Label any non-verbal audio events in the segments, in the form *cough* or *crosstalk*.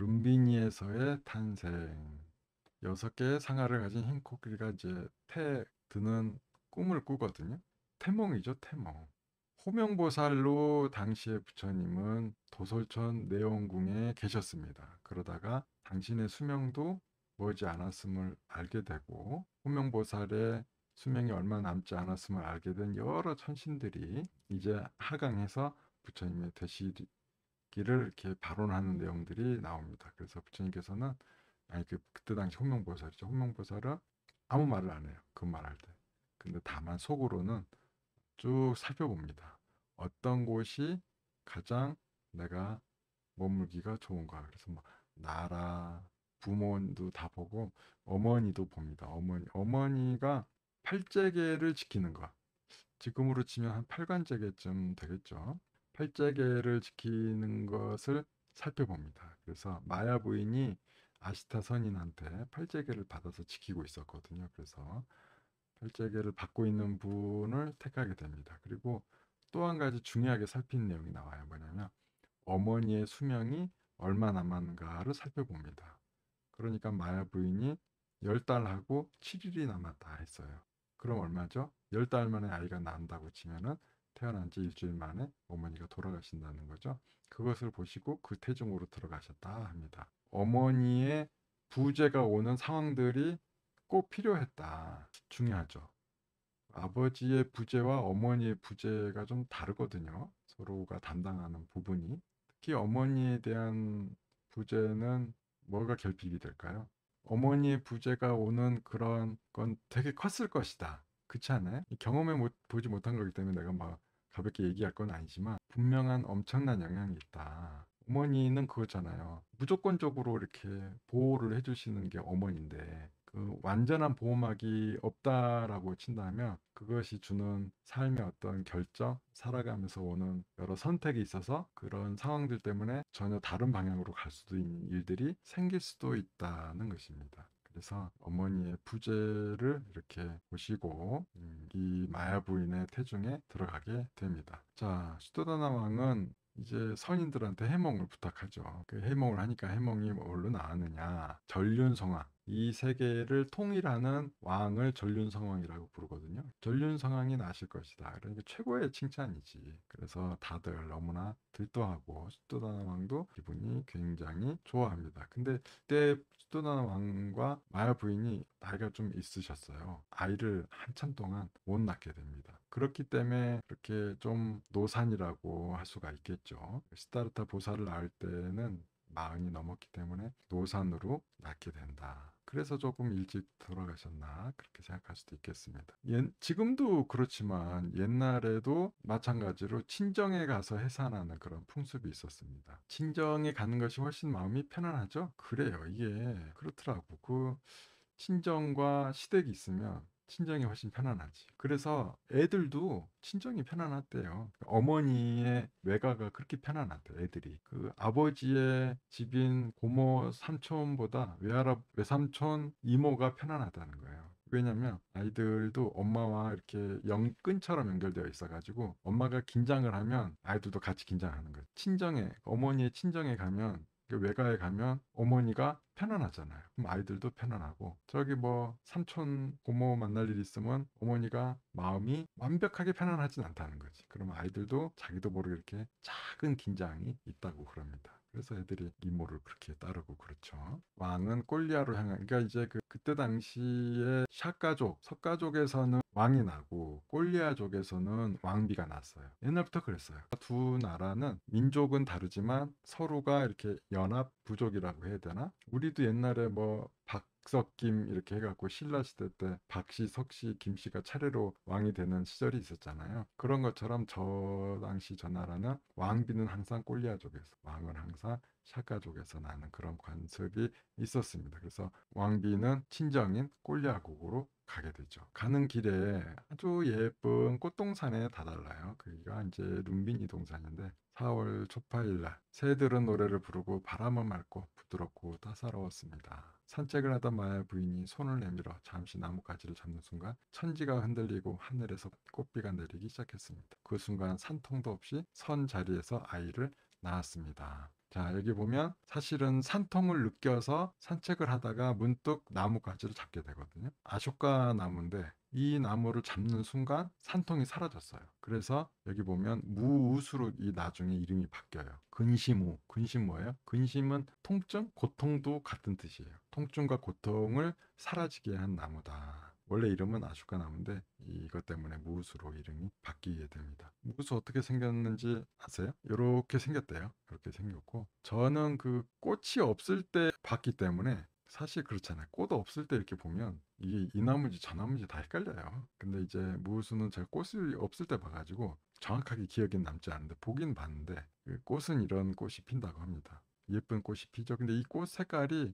룸비니에서의 탄생 여섯 개의 상아를 가진 힌코끼리가 이제 태 드는 꿈을 꾸거든요. 태몽이죠, 태몽. 호명보살로 당시의 부처님은 도솔천 내원궁에 계셨습니다. 그러다가 당신의 수명도 머지 않았음을 알게 되고 호명보살의 수명이 얼마 남지 않았음을 알게 된 여러 천신들이 이제 하강해서 부처님의 대시 기를 이렇게 발언하는 내용들이 나옵니다. 그래서 부처님께서는 아니 그 그때 당시 홍명보살이죠. 홍명보살은 아무 말을 안 해요. 그 말할 때. 근데 다만 속으로는 쭉 살펴봅니다. 어떤 곳이 가장 내가 머물기가 좋은가. 그래서 뭐 나라, 부모도 다 보고 어머니도 봅니다. 어머니 어머니가 팔재계를 지키는 거. 지금으로 치면 한 팔간재계쯤 되겠죠. 팔자계를 지키는 것을 살펴봅니다. 그래서 마야 부인이 아시타 선인한테 팔재계를 받아서 지키고 있었거든요. 그래서 팔재계를 받고 있는 분을 택하게 됩니다. 그리고 또 한 가지 중요하게 살핀 내용이 나와요. 뭐냐면 어머니의 수명이 얼마 남았는가를 살펴봅니다. 그러니까 마야 부인이 10달하고 7일이 남았다 했어요. 그럼 얼마죠? 10달 만에 아이가 난다고 치면은 태어난 지 일주일 만에 어머니가 돌아가신다는 거죠. 그것을 보시고 그태종으로 들어가셨다 합니다. 어머니의 부재가 오는 상황들이 꼭 필요했다. 중요하죠. 아버지의 부재와 어머니의 부재가 좀 다르거든요. 서로가 담당하는 부분이. 특히 어머니에 대한 부재는 뭐가 결핍이 될까요? 어머니의 부재가 오는 그런 건 되게 컸을 것이다. 그렇지 않아요? 경험해 못, 보지 못한 거기 때문에 내가 막 가볍게 얘기할 건 아니지만 분명한 엄청난 영향이 있다. 어머니는 그거잖아요. 무조건적으로 이렇게 보호를 해주시는 게 어머니인데 그 완전한 보호막이 없다라고 친다면 그것이 주는 삶의 어떤 결정, 살아가면서 오는 여러 선택이 있어서 그런 상황들 때문에 전혀 다른 방향으로 갈 수도 있는 일들이 생길 수도 있다는 것입니다. 그래서 어머니의 부재를 이렇게 보시고 음, 이 마야 부인의 태중에 들어가게 됩니다. 자, 수도다나 왕은 이제 선인들한테 해몽을 부탁하죠. 그 해몽을 하니까 해몽이 뭘로 나왔느냐. 전륜성화, 이 세계를 통일하는 왕을 전륜성왕이라고 부르거든요. 전륜성왕이나실 것이다. 그러니까 최고의 칭찬이지. 그래서 다들 너무나 들떠하고 수도나나 왕도 기분이 굉장히 좋아합니다. 근데 그때 수도나나 왕과 마야 부인이 나이가 좀 있으셨어요. 아이를 한참 동안 못 낳게 됩니다. 그렇기 때문에 그렇게좀 노산이라고 할 수가 있겠죠. 시타르타 보살을 낳을 때는 마흔이 넘었기 때문에 노산으로 낳게 된다. 그래서 조금 일찍 돌아가셨나 그렇게 생각할 수도 있겠습니다. 예, 지금도 그렇지만 옛날에도 마찬가지로 친정에 가서 해산하는 그런 풍습이 있었습니다. 친정에 가는 것이 훨씬 마음이 편안하죠. 그래요. 이게 그렇더라고. 그 친정과 시댁이 있으면 친정이 훨씬 편안하지. 그래서 애들도 친정이 편안하대요. 어머니의 외가가 그렇게 편안하대 애들이. 그 아버지의 집인 고모 삼촌보다 외할아 외삼촌 이모가 편안하다는 거예요. 왜냐면 아이들도 엄마와 이렇게 연근처럼 연결되어 있어가지고 엄마가 긴장을 하면 아이들도 같이 긴장하는 거예요. 친정에 어머니의 친정에 가면 그 외가에 가면 어머니가 편안하잖아요. 그럼 아이들도 편안하고 저기 뭐 삼촌 고모 만날 일이 있으면 어머니가 마음이 완벽하게 편안하진 않다는 거지. 그럼 아이들도 자기도 모르게 이렇게 작은 긴장이 있다고 그럽니다. 그래서 애들이 이모를 그렇게 따르고 그렇죠. 왕은 꼴리아로 향한 그러니까 이제 그 그때 당시에 샤가족, 석가족에서는 왕이 나고 꼴리아족에서는 왕비가 났어요. 옛날부터 그랬어요. 두 나라는 민족은 다르지만 서로가 이렇게 연합 부족이라고 해야 되나? 우리도 옛날에 뭐 박, 박석김 이렇게 해갖고 신라 시대 때 박씨, 석씨, 김씨가 차례로 왕이 되는 시절이 있었잖아요. 그런 것처럼 저 당시 저 나라는 왕비는 항상 꼴리아족에서 왕은 항상 샤가족에서 나는 그런 관습이 있었습니다. 그래서 왕비는 친정인 꼴리아국으로 가게 되죠. 가는 길에 아주 예쁜 꽃동산에 다달라요. 그기가 이제 룸비니 동산인데 4월 초파일 날 새들은 노래를 부르고 바람은 맑고 부드럽고 따사로웠습니다. 산책을 하던 마야 부인이 손을 내밀어 잠시 나뭇가지를 잡는 순간 천지가 흔들리고 하늘에서 꽃비가 내리기 시작했습니다. 그 순간 산통도 없이 선 자리에서 아이를 낳았습니다. 자, 여기 보면 사실은 산통을 느껴서 산책을 하다가 문득 나뭇 가지를 잡게 되거든요. 아쇼카 나무인데 이 나무를 잡는 순간 산통이 사라졌어요. 그래서 여기 보면 무우수로 이 나중에 이름이 바뀌어요. 근심우. 근심 뭐예요? 근심은 통증, 고통도 같은 뜻이에요. 통증과 고통을 사라지게 한 나무다. 원래 이름은 아슈가 나무인데 이것 때문에 무우수로 이름이 바뀌게 됩니다. 무우수 어떻게 생겼는지 아세요? 이렇게 생겼대요. 이렇게 생겼고 저는 그 꽃이 없을 때 봤기 때문에 사실 그렇잖아요. 꽃 없을 때 이렇게 보면 이게 이 나무지 저 나무지 다 헷갈려요. 근데 이제 무우수는 제가 꽃이 없을 때 봐가지고 정확하게 기억이 남지 않는데 보긴 봤는데 그 꽃은 이런 꽃이 핀다고 합니다. 예쁜 꽃이 피죠. 근데 이 꽃 색깔이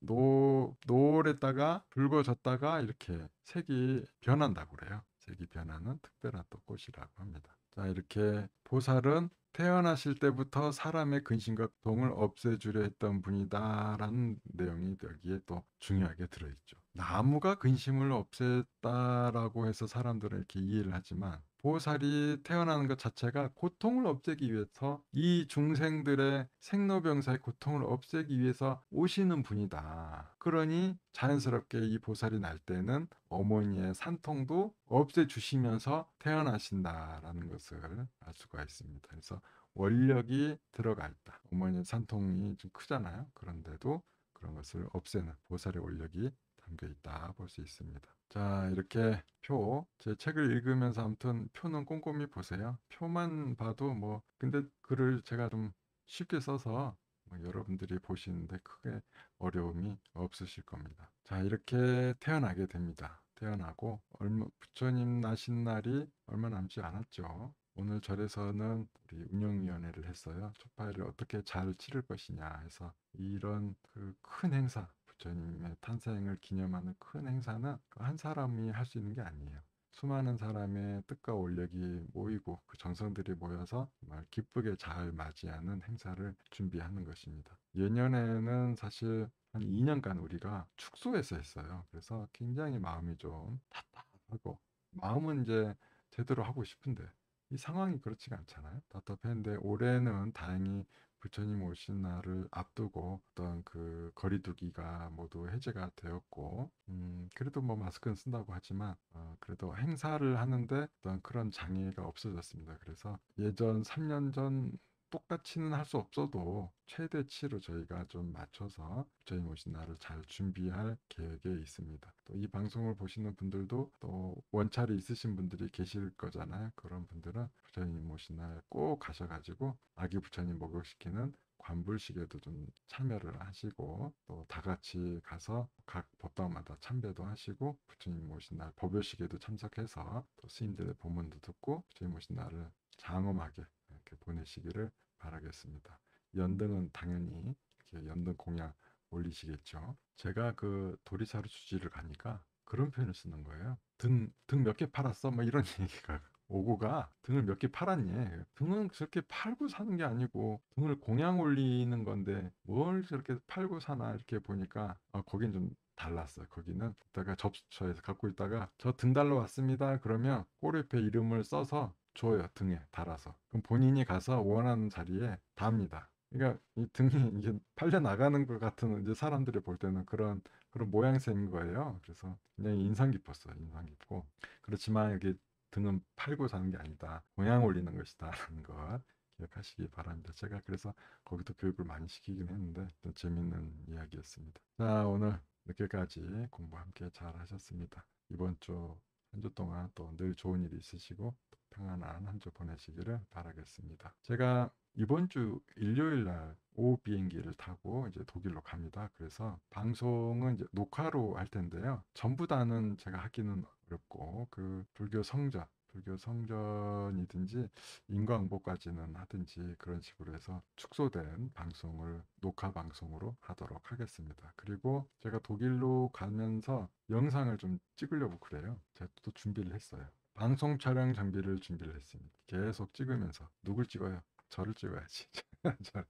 노노에다가 붉어졌다가 이렇게 색이 변한다고 그래요. 색이 변하는 특별한 또 꽃이라고 합니다. 자 이렇게 보살은 태어나실 때부터 사람의 근심과 동을 없애주려 했던 분이다라는 내용이 여기에 또 중요하게 들어있죠. 나무가 근심을 없앴다라고 해서 사람들은 이렇게 이해를 하지만 보살이 태어나는 것 자체가 고통을 없애기 위해서 이 중생들의 생로병사의 고통을 없애기 위해서 오시는 분이다. 그러니 자연스럽게 이 보살이 날 때는 어머니의 산통도 없애주시면서 태어나신다라는 것을 알 수가 있습니다. 그래서 원력이 들어가 있다. 어머니의 산통이 좀 크잖아요. 그런데도 그런 것을 없애는 보살의 원력이 담겨 있다 볼 수 있습니다. 자 이렇게 표 제 책을 읽으면서 아무튼 표는 꼼꼼히 보세요. 표만 봐도 뭐 근데 글을 제가 좀 쉽게 써서 뭐 여러분들이 보시는데 크게 어려움이 없으실 겁니다. 자 이렇게 태어나게 됩니다. 태어나고 얼마 부처님 나신 날이 얼마 남지 않았죠. 오늘 절에서는 우리 운영위원회를 했어요. 초파일을 어떻게 잘 치를 것이냐 해서 이런 그 큰 행사 부처님의 탄생을 기념하는 큰 행사는 그 한 사람이 할 수 있는 게 아니에요. 수많은 사람의 뜻과 원력이 모이고 그 정성들이 모여서 정말 기쁘게 잘 맞이하는 행사를 준비하는 것입니다. 예년에는 사실 한 2년간 우리가 축소해서 했어요. 그래서 굉장히 마음이 좀 답답하고 마음은 이제 제대로 하고 싶은데 이 상황이 그렇지가 않잖아요. 답답했는데 올해는 다행히 부처님 오신 날을 앞두고 어떤 그 거리두기가 모두 해제가 되었고 음 그래도 뭐 마스크는 쓴다고 하지만 어 그래도 행사를 하는데 어떤 그런 장애가 없어졌습니다. 그래서 예전 3년 전 똑같이는 할 수 없어도 최대치로 저희가 좀 맞춰서 저희 오신 날을 잘 준비할 계획에 있습니다. 또 이 방송을 보시는 분들도 또 원찰이 있으신 분들이 계실 거잖아요. 그런 분들은 부처님 오신 날 꼭 가셔가지고 아기 부처님 목욕시키는 관불식에도 좀 참여를 하시고 또 다 같이 가서 각 법당마다 참배도 하시고 부처님 오신 날 법요식에도 참석해서 또 스님들의 법문도 듣고 부처님 오신 날을 장엄하게 이렇게 보내시기를 바라겠습니다. 연등은 당연히 연등 공약 올리시겠죠. 제가 그도리사로주지를 가니까 그런 표현을 쓰는 거예요. 등 등 몇 개 팔았어? 뭐 이런 *laughs* 얘기가 오고가 등을 몇 개 팔았니? 등은 그렇게 팔고 사는 게 아니고 등을 공양 올리는 건데 뭘 저렇게 팔고 사나 이렇게 보니까 아, 거긴 좀 달랐어요. 거기는 이따가 접수처에서 갖고 있다가 저 등 달러 왔습니다. 그러면 꼬리 표에 이름을 써서 줘요 등에 달아서 그럼 본인이 가서 원하는 자리에 답니다 그러니까 이 등이 이게 팔려 나가는 것 같은 이제 사람들이 볼 때는 그런 그런 모양새인 거예요 그래서 굉장 인상 깊었어 인상 깊고 그렇지만 여기 등은 팔고 사는 게 아니다 모양 올리는 것이다 라는 것 기억하시기 바랍니다. 제가 그래서 거기도 교육을 많이 시키긴 했는데 재밌는 이야기였습니다. 자 오늘 늦게까지 공부 함께 잘 하셨습니다. 이번 주 한 주 동안 또 늘 좋은 일이 있으시고 평안한 한주 보내시기를 바라겠습니다. 제가 이번 주 일요일 날 오후 비행기를 타고 이제 독일로 갑니다. 그래서 방송은 이제 녹화로 할 텐데요. 전부 다는 제가 하기는 어렵고 그 불교 성전 불교 성전이든지 인광보까지는 하든지 그런 식으로 해서 축소된 방송을 녹화 방송으로 하도록 하겠습니다. 그리고 제가 독일로 가면서 영상을 좀 찍으려고 그래요. 제가 또 준비를 했어요. 방송 촬영 장비를 준비를 했습니다. 계속 찍으면서 누굴 찍어요? 저를 찍어야지. *laughs* 저,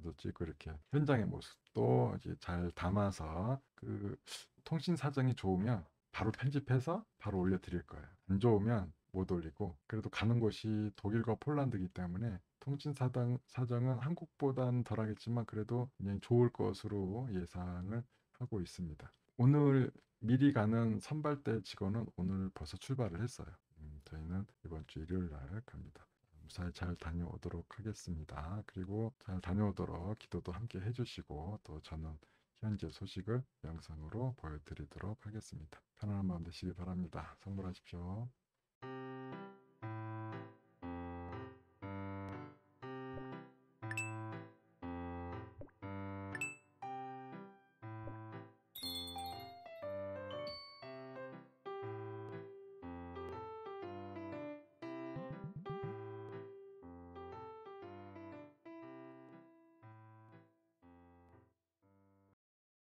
도 찍고 이렇게 현장의 모습도 이제 잘 담아서 그 통신 사정이 좋으면 바로 편집해서 바로 올려드릴 거예요. 안 좋으면 못 올리고 그래도 가는 곳이 독일과 폴란드이기 때문에 통신 사정, 사정은 한국보단 덜하겠지만 그래도 굉장히 좋을 것으로 예상을 하고 있습니다. 오늘 미리 가는 선발대 직원은 오늘 벌써 출발을 했어요. 음, 저희는 이번 주 일요일 날 갑니다. 무사히 음, 잘 다녀오도록 하겠습니다. 그리고 잘 다녀오도록 기도도 함께 해주시고 또 저는 현재 소식을 영상으로 보여드리도록 하겠습니다. 편안한 마음 되시기 바랍니다. 선물하십시오